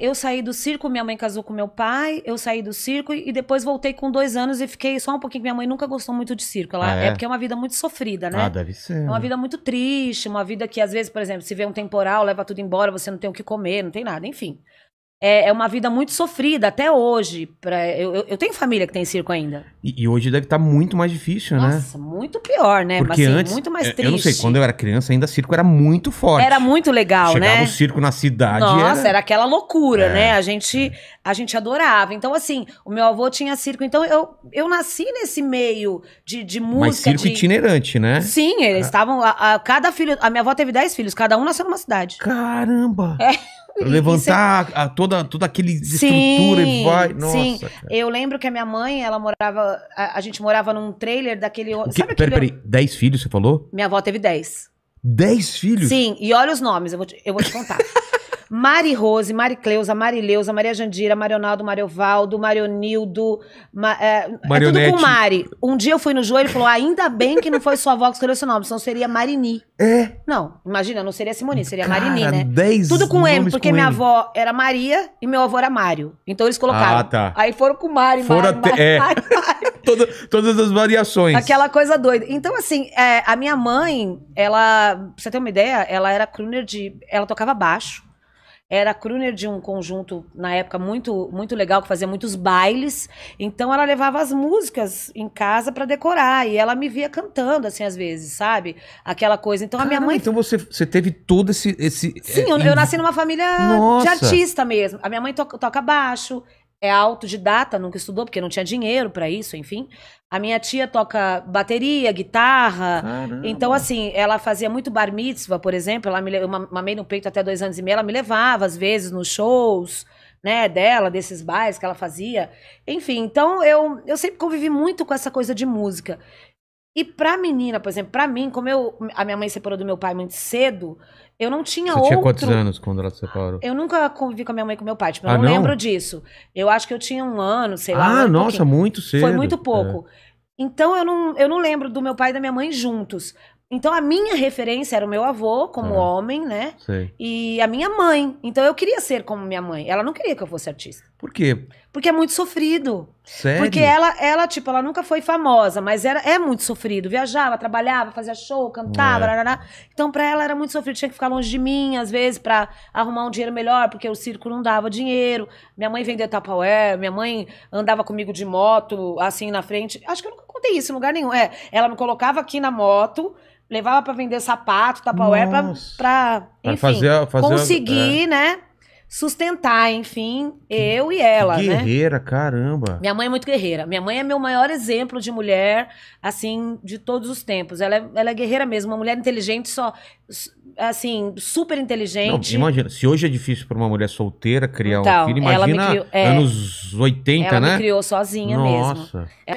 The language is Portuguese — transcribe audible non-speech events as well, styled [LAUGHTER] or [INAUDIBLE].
eu saí do circo, minha mãe casou com meu pai, eu saí do circo e depois voltei com dois anos e fiquei só um pouquinho. Minha mãe nunca gostou muito de circo. Ela, ah, é? é? porque é uma vida muito sofrida, né? Ah, deve ser. É uma vida muito triste, uma vida que às vezes, por exemplo, se vê um temporal, leva tudo embora, você não tem o que comer, não tem nada, enfim. É, é, uma vida muito sofrida até hoje. Pra, eu, eu tenho família que tem circo ainda. E, e hoje deve estar tá muito mais difícil, Nossa, né? Nossa, muito pior, né? Porque Mas, assim, antes, muito mais triste. É, eu não sei, quando eu era criança ainda circo era muito forte. Era muito legal, Chegava né? Chegava o circo na cidade. Nossa, era, era aquela loucura, é. né? A gente, é. a gente adorava. Então, assim, o meu avô tinha circo. Então, eu, eu nasci nesse meio de, de música. Mas circo de... itinerante, né? Sim, eles ah. estavam... A, a, cada filho... A minha avó teve 10 filhos, cada um nasceu numa cidade. Caramba! É. Levantar a, toda, toda aquele estrutura sim, e vai. Nossa. Sim. Cara. Eu lembro que a minha mãe, ela morava. A, a gente morava num trailer daquele. O que, sabe pera, Peraí, Dez filhos você falou? Minha avó teve dez dez filhos? Sim, e olha os nomes, eu vou te, eu vou te contar. [LAUGHS] Mari Rose, Mari Cleusa, Mari Leusa, Maria Jandira, Marionaldo, Mariovaldo, Marionildo. Ma, é, é, tudo com Mari. Um dia eu fui no joelho e falou: ainda bem que não foi sua avó que escolheu seu nome, senão seria Marini. É? Não, imagina, não seria Simoni, seria Cara, Marini, né? 10 tudo com M, porque com minha M. avó era Maria e meu avô era Mário. Então eles colocaram. Ah, tá. Aí foram com Mari, foram Mari, é. Mari, [LAUGHS] Mari. Toda, todas as variações. Aquela coisa doida. Então, assim, é, a minha mãe, ela, pra você ter uma ideia, ela era crooner de. Ela tocava baixo era crooner de um conjunto, na época, muito, muito legal, que fazia muitos bailes. Então ela levava as músicas em casa para decorar. E ela me via cantando, assim, às vezes, sabe? Aquela coisa. Então Caramba, a minha mãe. Então você, você teve todo esse. esse Sim, é... eu, eu nasci numa família Nossa. de artista mesmo. A minha mãe to toca baixo, é autodidata, nunca estudou porque não tinha dinheiro para isso, enfim. A minha tia toca bateria, guitarra. Caramba. Então, assim, ela fazia muito bar mitzvah, por exemplo. Ela me mamei no peito até dois anos e meio. Ela me levava, às vezes, nos shows, né, dela, desses bares que ela fazia. Enfim, então eu, eu sempre convivi muito com essa coisa de música. E pra menina, por exemplo, pra mim, como eu, a minha mãe separou do meu pai muito cedo, eu não tinha Você outro... tinha quantos anos quando ela se separou? Eu nunca convivi com a minha mãe e com meu pai, tipo, eu ah, não, não, lembro disso. Eu acho que eu tinha um ano, sei ah, lá. Ah, nossa, muito cedo. Foi muito é. pouco. É. Então eu não, eu não lembro do meu pai e da minha mãe juntos. Então a minha referência era o meu avô como ah, homem, né? Sei. E a minha mãe. Então eu queria ser como minha mãe. Ela não queria que eu fosse artista. Por quê? Porque é muito sofrido. Sério? Porque ela, ela tipo, ela nunca foi famosa, mas era é muito sofrido. Viajava, trabalhava, fazia show, cantava, é. blá. Então para ela era muito sofrido, tinha que ficar longe de mim às vezes para arrumar um dinheiro melhor, porque o circo não dava dinheiro. Minha mãe vendia Tupperware, minha mãe andava comigo de moto assim na frente. Acho que eu nunca contei isso em lugar nenhum. É, ela me colocava aqui na moto levava para vender sapato, tapaué, para fazer, fazer conseguir, é. né? Sustentar, enfim, que, eu e ela. Né? Guerreira, né? caramba. Minha mãe é muito guerreira. Minha mãe é meu maior exemplo de mulher, assim, de todos os tempos. Ela é, ela é guerreira mesmo, uma mulher inteligente, só assim, super inteligente. Não, imagina, se hoje é difícil para uma mulher solteira criar então, um filho, imagina criou, é, anos 80, ela né? Ela me né? criou sozinha Nossa. mesmo. Nossa. É...